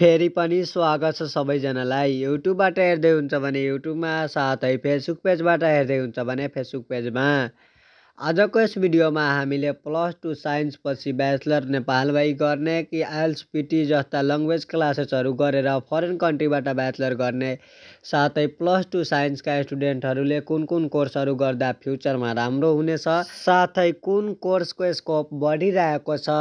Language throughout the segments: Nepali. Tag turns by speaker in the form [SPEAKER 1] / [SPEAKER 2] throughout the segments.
[SPEAKER 1] फेरि पनि स्वागत छ सबैजनालाई युट्युबबाट हेर्दै हुन्छ भने युट्युबमा साथै फेसबुक पेजबाट हेर्दै हुन्छ भने फेसबुक पेजमा आजको यस भिडियोमा हामीले प्लस टू साइन्स पछि ब्याचलर नेपालमै गर्ने कि आइएल्स पिटी जस्ता ल्याङ्ग्वेज क्लासेसहरू गरेर फरेन कन्ट्रीबाट ब्याचलर गर्ने साथै प्लस टू साइन्सका स्टुडेन्टहरूले कुन कुन कोर्सहरू गर्दा फ्युचरमा राम्रो हुनेछ साथै कुन कोर्सको स्कोप बढिरहेको छ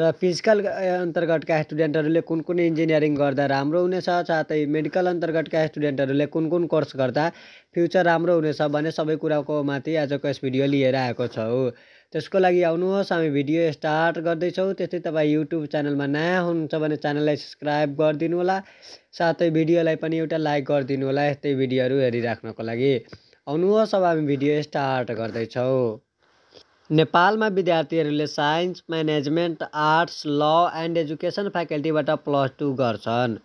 [SPEAKER 1] र फिजिकल अन्तर्गतका स्टुडेन्टहरूले कुन कुन इन्जिनियरिङ गर्दा राम्रो हुनेछ साथै मेडिकल अन्तर्गतका स्टुडेन्टहरूले कुन कुन कोर्स गर्दा फ्युचर राम्रो हुनेछ भन्ने सबै कुराको माथि आजको यस भिडियो लिएर आएको छौँ त्यसको लागि आउनुहोस् हामी भिडियो स्टार्ट गर्दैछौँ त्यस्तै तपाईँ युट्युब च्यानलमा नयाँ हुनुहुन्छ भने च्यानललाई सब्सक्राइब गरिदिनु होला साथै भिडियोलाई पनि एउटा लाइक गरिदिनु होला यस्तै भिडियोहरू हेरिराख्नको लागि आउनुहोस् अब हामी भिडियो स्टार्ट गर्दैछौँ नेपालमा विद्यार्थीहरूले science management arts law and education फ्याकल्टीबाट प्लस टू गर्छन्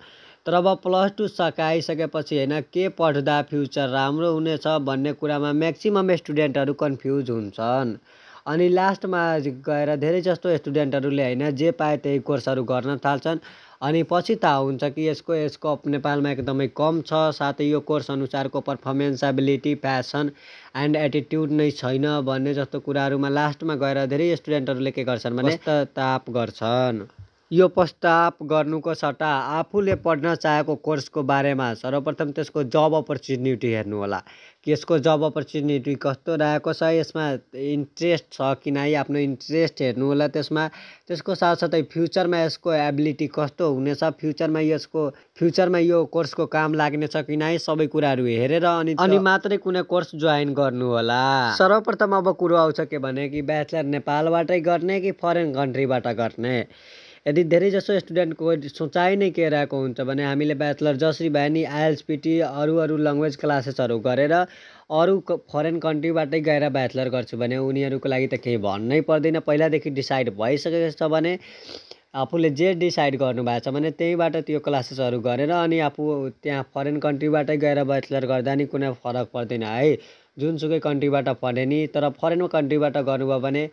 [SPEAKER 1] तर अब प्लस टू सकाइसकेपछि होइन के पढ्दा फ्युचर राम्रो हुनेछ भन्ने कुरामा म्याक्सिमम् स्टुडेन्टहरू कन्फ्युज हुन्छन् अनि लास्टमा गएर धेरै जस्तो स्टुडेन्टहरूले होइन जे पाए त्यही कोर्सहरू गर्न थाल्छन् अनि पछि थाहा हुन्छ कि यसको स्कोप नेपालमा एकदमै कम छ साथै यो कोर्स अनुसारको performance ability passion and attitude नै छैन भन्ने जस्तो कुराहरूमा लास्टमा गएर धेरै स्टुडेन्टहरूले के गर्छन् भने ताप गर्छन् यो प्रस्ताव गर्नुको सट्टा आफूले पढ्न चाहेको कोर्सको बारेमा सर्वप्रथम त्यसको जब अपर्च्युनिटी हेर्नुहोला कि यसको जब अपर्च्युनिटी कस्तो रहेको छ यसमा इन्ट्रेस्ट छ कि नै आफ्नो इन्ट्रेस्ट हेर्नु होला त्यसमा त्यसको साथसाथै फ्युचरमा यसको एबिलिटी कस्तो हुनेछ फ्युचरमा यसको फ्युचरमा यो कोर्सको काम लाग्नेछ कि नै सबै कुराहरू हेरेर अनि अनि मात्रै कुनै कोर्स जोइन गर्नुहोला सर्वप्रथम अब कुरो आउँछ के भने कि ब्याचलर नेपालबाटै गर्ने कि फरेन कन्ट्रीबाट गर्ने यदि धेरै धेरैजसो स्टुडेन्टको सोचाइ नै के रहेको हुन्छ भने हामीले ब्याचलर जसरी भए नि आइएल्स पिटी अरू अरू ल्याङ्ग्वेज क्लासेसहरू गरेर अरू फरेन कन्ट्रीबाटै गएर ब्याचलर गर्छु भने उनीहरूको लागि त केही भन्नै पर्दैन पहिलादेखि डिसाइड भइसकेको छ भने आफूले जे डिसाइड गर्नुभएको छ भने त्यहीबाट त्यो क्लासेसहरू गरेर अनि आफू त्यहाँ फरेन कन्ट्रीबाटै गएर ब्याचलर गर्दा नि कुनै फरक पर्दैन है जुनसुकै कन्ट्रीबाट पढे नि तर फरेन कन्ट्रीबाट गर्नुभयो भने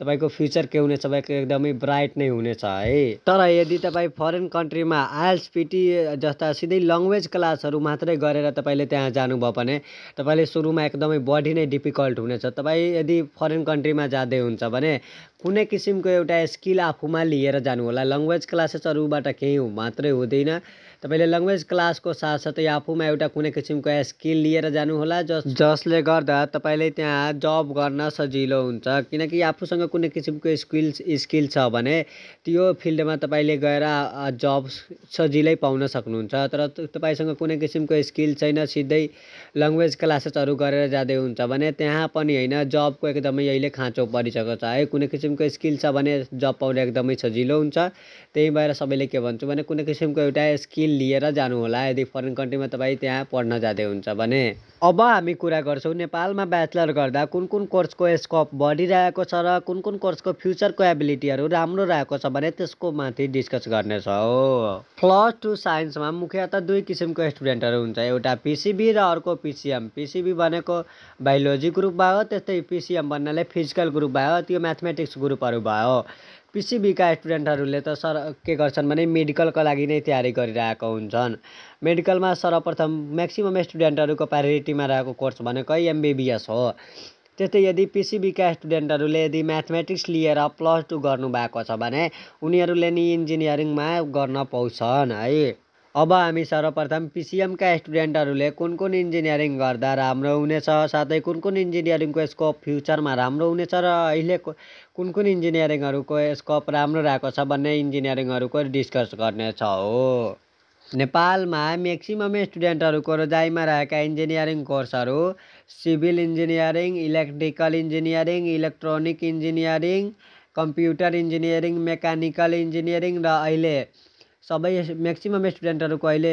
[SPEAKER 1] तपाईँको फ्युचर के हुनेछ तपाईँको एकदमै ब्राइट नै हुनेछ है तर यदि तपाईँ फरेन कन्ट्रीमा आइएल्स जस्ता सिधै लङ्ग्वेज क्लासहरू मात्रै गरेर तपाईँले त्यहाँ जानुभयो भने तपाईँले सुरुमा एकदमै बढी नै डिफिकल्ट हुनेछ तपाईँ यदि फरेन कन्ट्रीमा जाँदै हुन्छ भने कुनै किसिमको एउटा स्किल आफूमा लिएर जानु होला लङ्ग्वेज क्लासेसहरूबाट केही मात्रै हुँदैन तपाईँले ल्याङ्ग्वेज क्लासको साथसाथै आफूमा एउटा कुनै किसिमको स्किल लिएर जानुहोला जस जसले गर्दा तपाईँले त्यहाँ जब गर्न सजिलो हुन्छ किनकि आफूसँग कुनै किसिमको स्किल स्किल छ भने त्यो फिल्डमा तपाईँले गएर जब सजिलै पाउन सक्नुहुन्छ तर तपाईँसँग कुनै किसिमको स्किल छैन सिधै ल्याङ्ग्वेज क्लासेसहरू गरेर जाँदै हुन्छ भने त्यहाँ पनि होइन जबको एकदमै अहिले खाँचो परिसकेको छ है कुनै किसिमको स्किल छ भने जब पाउन एकदमै सजिलो हुन्छ त्यही भएर सबैले के भन्छु भने कुनै किसिमको एउटा स्किल लिएर जानुहोला यदि फरेन कन्ट्रीमा तपाईँ त्यहाँ पढ्न जाँदै हुन्छ भने अब हामी कुरा गर्छौँ नेपालमा ब्याचलर गर्दा कुन कुन कोर्सको स्कोप बढिरहेको छ र कुन कुन कोर्सको फ्युचरको एबिलिटीहरू राम्रो रहेको छ भने त्यसको माथि डिस्कस गर्नेछौँ प्लस टू साइन्समा मुख्यतः दुई किसिमको स्टुडेन्टहरू हुन्छ एउटा पिसिबी र अर्को पिसिएम पिसिबी भनेको बायोलोजी ग्रुप भयो त्यस्तै पिसिएम भन्नाले फिजिकल ग्रुप भयो त्यो म्याथमेटिक्स ग्रुपहरू भयो पिसिबीका स्टुडेन्टहरूले त सर के गर्छन् भने मेडिकलको लागि नै तयारी गरिरहेको हुन्छन् मेडिकलमा सर्वप्रथम म्याक्सिमम् स्टुडेन्टहरूको प्रायोरिटीमा रहेको कोर्स भनेको एमबिबिएस हो त्यस्तै यदि पिसिबीका स्टुडेन्टहरूले यदि म्याथमेटिक्स लिएर प्लस टू गर्नुभएको छ भने उनीहरूले नि इन्जिनियरिङमा गर्न पाउँछन् है अब हामी सर्वप्रथम पिसिएमका स्टुडेन्टहरूले कुन कुन इन्जिनियरिङ गर्दा राम्रो हुनेछ साथै कुन कुन इन्जिनियरिङको स्कोप फ्युचरमा राम्रो हुनेछ र अहिले कुन कुन इन्जिनियरिङहरूको स्कोप राम्रो रहेको छ भन्ने इन्जिनियरिङहरूको डिस्कस गर्नेछ हो नेपालमा म्याक्सिमम स्टुडेन्टहरूको रोजाइमा रहेका इन्जिनियरिङ कोर्सहरू civil engineering electrical engineering electronic engineering computer engineering mechanical engineering र अहिले सबै म्याक्सिमम् स्टुडेन्टहरूको अहिले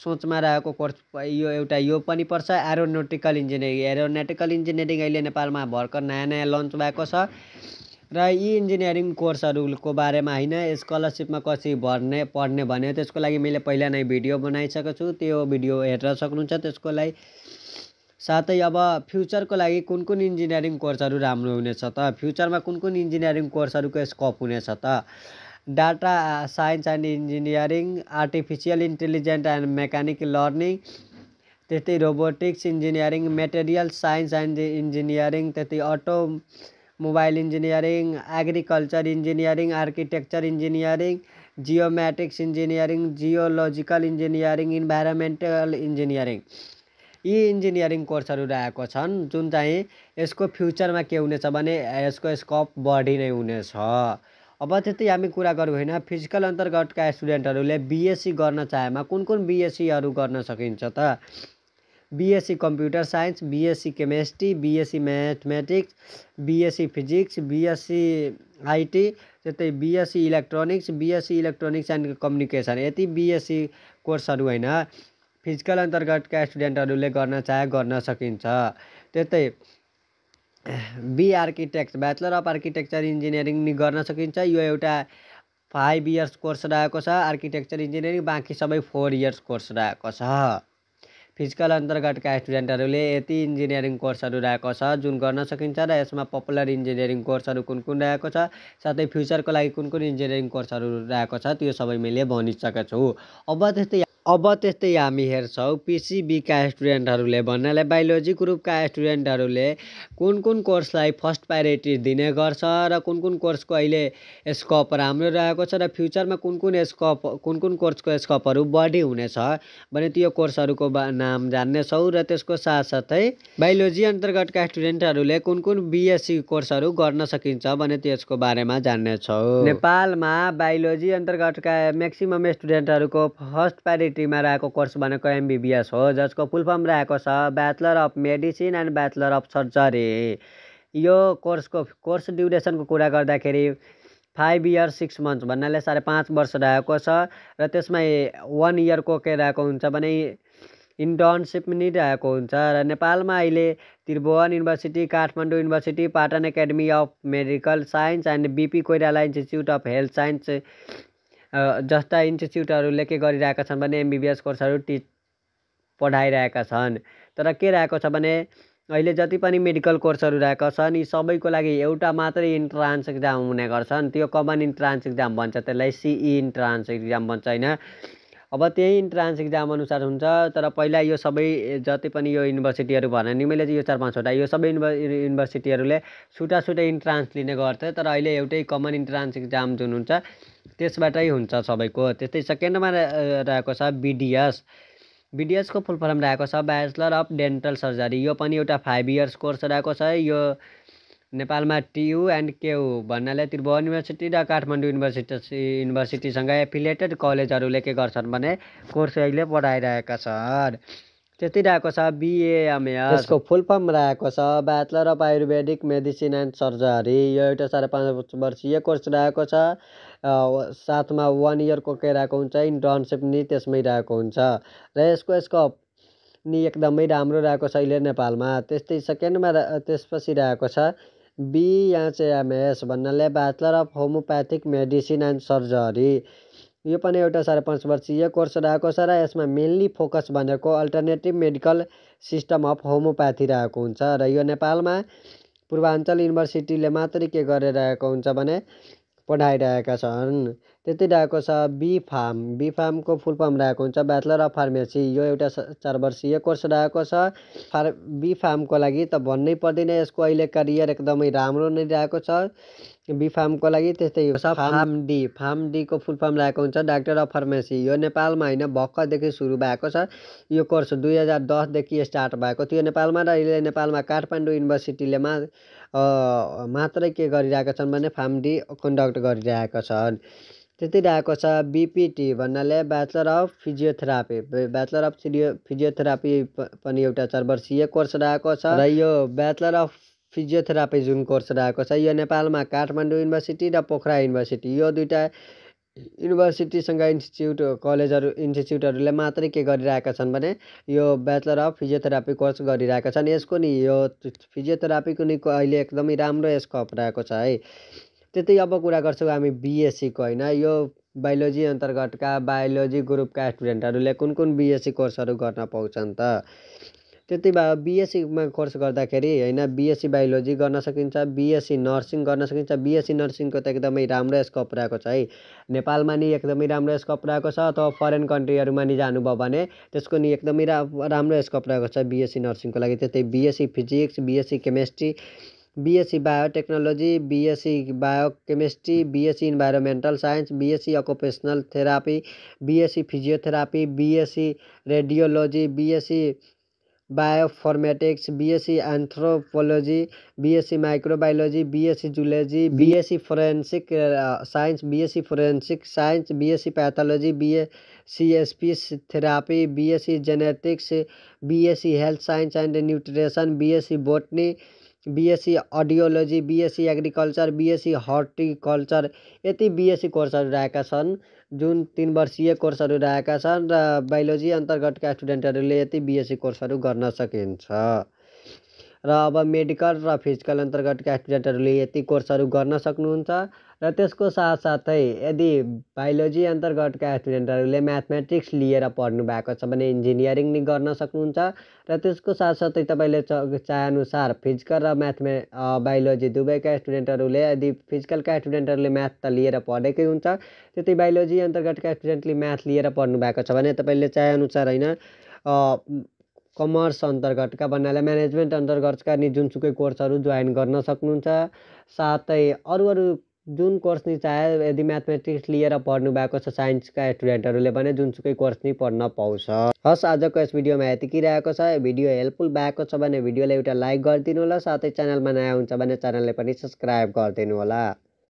[SPEAKER 1] सोचमा रहेको कोर्स यो एउटा यो पनि पर्छ एरोनोटिकल इन्जिनियरिङ एरोनोटिकल इन्जिनियरिङ अहिले नेपालमा भर्खर नयाँ नयाँ लन्च भएको छ र यी इन्जिनियरिङ कोर्सहरूको बारेमा होइन स्कलरसिपमा कसरी भर्ने पढ्ने भन्यो त्यसको लागि मैले पहिला नै भिडियो बनाइसकेको छु त्यो भिडियो हेरेर सक्नुहुन्छ त्यसको लागि साथै अब फ्युचरको लागि कुन कुन इन्जिनियरिङ कोर्सहरू राम्रो हुनेछ त फ्युचरमा कुन कुन इन्जिनियरिङ कोर्सहरूको स्कोप हुनेछ त data science and engineering artificial intelligent and mechanic learning त्यस्तै robotics engineering material science and engineering त्यस्तै automobile engineering agriculture engineering architecture engineering geometrics engineering geological engineering environmental engineering यी इन्जिनियरिङ कोर्सहरू रहेको छन् जुन चाहिँ यसको फ्युचरमा के हुनेछ भने यसको स्कोप बढी नै हुनेछ अब त्यति हामी कुरा गरौँ होइन फिजिकल अन्तर्गतका स्टुडेन्टहरूले बिएससी गर्न चाहेमा कुन कुन बिएससीहरू गर्न सकिन्छ त BSc computer science BSc chemistry BSc mathematics BSc physics BSc IT त्यस्तै BSc electronics BSc electronics and communication यति बिएससी कोर्सहरू होइन फिजिकल अन्तर्गतका स्टुडेन्टहरूले गर्न चाहे गर्न सकिन्छ त्यस्तै B architect bachelor of architecture engineering नि गर्न सकिन्छ यो एउटा फाइभ इयर्स कोर्स रहेको छ आर्किटेक्चर इन्जिनियरिङ बाँकी सबै फोर इयर्स कोर्स रहेको छ फिजिकल अन्तर्गतका स्टुडेन्टहरूले यति इन्जिनियरिङ कोर्सहरू रहेको छ जुन गर्न सकिन्छ र यसमा पपुलर इन्जिनियरिङ कोर्सहरू कुन कुन रहेको छ साथै फ्युचरको लागि कुन कुन इन्जिनियरिङ कोर्सहरू रहेको छ त्यो सबै मैले भनिसकेको छु अब त्यस्तै अब त्यस्तै हामी हेर्छौँ पिसिबीका स्टुडेन्टहरूले भन्नाले बायोलोजी ग्रुपका स्टुडेन्टहरूले कुन कुन कोर्सलाई फर्स्ट प्रायोरिटी दिने गर्छ र कुन कुन कोर्सको अहिले स्कोप राम्रो रहेको छ र फ्युचरमा कुन कुन स्कोप कुन कुन कोर्सको स्कोपहरू बढी हुनेछ भने त्यो कोर्सहरूको नाम जान्नेछौँ र त्यसको साथसाथै बायोलोजी अन्तर्गतका स्टुडेन्टहरूले कुन कुन बिएससी कोर्सहरू गर्न सकिन्छ भने त्यसको बारेमा जान्नेछौँ नेपालमा बायोलोजी अन्तर्गतका म्याक्सिमम् स्टुडेन्टहरूको फर्स्ट प्रायोरिटी डिग्रीमा रहेको कोर्स भनेको एमबिबिएस हो जसको फुल फर्म रहेको छ bachelor of medicine and bachelor of surgery यो कोर्सको कोर्स ड्युरेसनको कुरा गर्दाखेरि फाइभ इयर सिक्स मन्थ्स भन्नाले साढे पाँच वर्ष रहेको छ र त्यसमा वान इयरको के रहेको हुन्छ भने इन्टर्नसिप पनि रहेको हुन्छ र नेपालमा अहिले Tribhuvan university Kathmandu university Patan academy of medical science and BP Koirala institute of health science जस्ता इन्स्टिच्युटहरूले के गरिरहेका छन् भने एमबिबिएस कोर्सहरू टि पढाइरहेका छन् तर के रहेको छ भने अहिले जति पनि मेडिकल कोर्सहरू रहेका छन् यी सबैको लागि एउटा मात्रै इन्ट्रान्स इक्जाम हुने गर्छन् त्यो कमन इन्ट्रान्स इक्जाम भन्छ त्यसलाई सिई इन्ट्रान्स इक्जाम भन्छ होइन अब त्यही इन्ट्रान्स इक्जाम अनुसार हुन्छ तर पहिला यो सबै जति पनि यो युनिभर्सिटीहरू भने नि मैले यो चार पाँचवटा यो सबै युनिभर्सिटीहरूले छुट्टा छुट्टै इन्ट्रान्स लिने गर्थ्यो तर अहिले एउटै कमन इन्ट्रान्स इक्जाम जुन हुन्छ त्यसबाटै हुन्छ सबैको त्यस्तै सेकेन्डमा रहेको छ बिडिएस बिडिएसको फुल फर्म रहेको छ ब्याचलर अफ डेन्टल सर्जरी यो पनि एउटा फाइभ इयर्स कोर्स रहेको छ यो नेपालमा टियु एन्ड केयु भन्नाले त्रिभुवन युनिभर्सिटी र काठमाडौँ युनिभर्सिटी युनिभर्सिटीसँग एफिलिएटेड कलेजहरूले के गर्छन् भने कोर्स अहिले पढाइरहेका छन् त्यति रहेको छ बिएएमएस यसको फुल फर्म रहेको छ bachelor of Ayurvedic medicine and surgery यो एउटा साढे पाँच वर्षीय कोर्स रहेको छ साथमा वान इयरको के रहेको हुन्छ इन्टर्नसिप नि त्यसमै रहेको हुन्छ र यसको यसको नि एकदमै राम्रो रहेको छ अहिले नेपालमा त्यस्तै सेकेन्डमा त्यसपछि रहेको छ बिएचएमएस भन्नाले bachelor of homeopathic medicine and surgery यो पनि एउटा साढे पाँच वर्षीय कोर्स रहेको छ र यसमा मेन्ली फोकस भनेको alternative medical system of homeopathy रहेको हुन्छ र यो नेपालमा पूर्वाञ्चल युनिभर्सिटीले मात्रै के गरिरहेको हुन्छ भने पढाइरहेका छन् त्यति रहेको छ बी फार्म बी फार्मको फुल फर्म रहेको हुन्छ ब्याचलर अफ फार्मेसी यो एउटा चार वर्षीय कोर्स रहेको छ फार बी फार्मको लागि त भन्नै पर्दैन यसको अहिले करियर एकदमै राम्रो नै रहेको छ बी फार्मको लागि त्यस्तै छ फार्म डी फार्म डीको फुल फर्म रहेको हुन्छ डाक्टर अफ फार्मेसी यो नेपालमा होइन भर्खरदेखि सुरु भएको छ यो कोर्स दुई हजार दसदेखि स्टार्ट भएको थियो नेपालमा र अहिले नेपालमा काठमाडौँ युनिभर्सिटीले मा मात्रै के गरिरहेका छन् भने फार्म डी कन्डक्ट गरिरहेका छन् त्यति रहेको छ बिपिटी भन्नाले bachelor of physiotherapy bachelor of physio physiotherapy पनि एउटा चार वर्षीय कोर्स रहेको छ र यो ब्याचलर अफ फिजियोथेरापी जुन कोर्स रहेको छ यो नेपालमा काठमाडौँ युनिभर्सिटी र पोखरा युनिभर्सिटी यो दुइटा युनिभर्सिटीसँग इन्स्टिच्युट कलेजहरू इन्स्टिच्युटहरूले मात्रै के गरिरहेका छन् भने यो ब्याचलर अफ फिजियोथेरापी कोर्स गरिरहेका छन् यसको नि यो फिजियोथेरापीको नि अहिले एकदमै राम्रो स्कोप रहेको छ है त्यतै अब कुरा गर्छौँ हामी बिएससीको e होइन यो बायोलोजी अन्तर्गतका बायोलोजी ग्रुपका स्टुडेन्टहरूले कुन कुन बिएससी कोर्सहरू e गर्न पाउँछन् त त्यति भए बिएससीमा e कोर्स गर्दाखेरि होइन बिएससी बायोलोजी गर्न सकिन्छ बिएससी नर्सिङ गर्न सकिन्छ बिएससी नर्सिङको त एकदमै राम्रो स्कोप रहेको छ है नेपालमा नि एकदमै राम्रो स्कोप रहेको छ अथवा फरेन कन्ट्रीहरूमा नि जानुभयो भने त्यसको नि एकदमै राम्रो स्कोप रहेको छ बिएससी नर्सिङको लागि त्यस्तै BSc physics BSc chemistry BSc biotechnology BSc biochemistry BSc environmental science BSc occupational therapy BSc physiotherapy BSc radiology BSc bioinformatics BSc anthropology BSc microbiology BSc zoology BSc forensic science BSc forensic science BSc pathology BSc SP therapy BSc genetics BSc health science and nutrition BSc botany BSc audiology BSc agriculture BSc horticulture यति बिएससी कोर्सहरू रहेका छन् जुन तिन वर्षीय कोर्सहरू रहेका छन् र बायोलोजी अन्तर्गतका स्टुडेन्टहरूले यति बिएससी कोर्सहरू गर्न सकिन्छ र अब मेडिकल र फिजिकल अन्तर्गतका स्टुडेन्टहरूले यति कोर्सहरू गर्न सक्नुहुन्छ र त्यसको साथसाथै यदि बायोलोजी अन्तर्गतका स्टुडेन्टहरूले म्याथमेटिक्स लिएर पढ्नु भएको छ भने इन्जिनियरिङ नि गर्न सक्नुहुन्छ र त्यसको साथसाथै तपाईँले च चाहेअनुसार फिजिकल र म्याथमे बायोलोजी दुवैका स्टुडेन्टहरूले यदि फिजिकलका स्टुडेन्टहरूले म्याथ त लिएर पढेकै हुन्छ त्यति बायोलोजी अन्तर्गतका स्टुडेन्टले म्याथ लिएर पढ्नु भएको छ भने तपाईँले चाहेअनुसार होइन कमर्स अन्तर्गतका भन्नाले म्यानेजमेन्ट अन्तर्गतका नि जुनसुकै कोर्सहरू जोइन गर्न सक्नुहुन्छ साथै अरू अरू जुन कोर्स नि चाहे यदि म्याथमेटिक्स लिएर पढ्नु भएको छ साइन्सका स्टुडेन्टहरूले भने जुनसुकै कोर्स नि पढ्न पाउँछ हस् आजको यस भिडियोमा यतिकिरहेको रहेको छ भिडियो हेल्पफुल भएको छ भने भिडियोलाई एउटा लाइक गरिदिनु होला साथै च्यानलमा नयाँ हुन्छ भने च्यानललाई पनि सब्सक्राइब गरिदिनु होला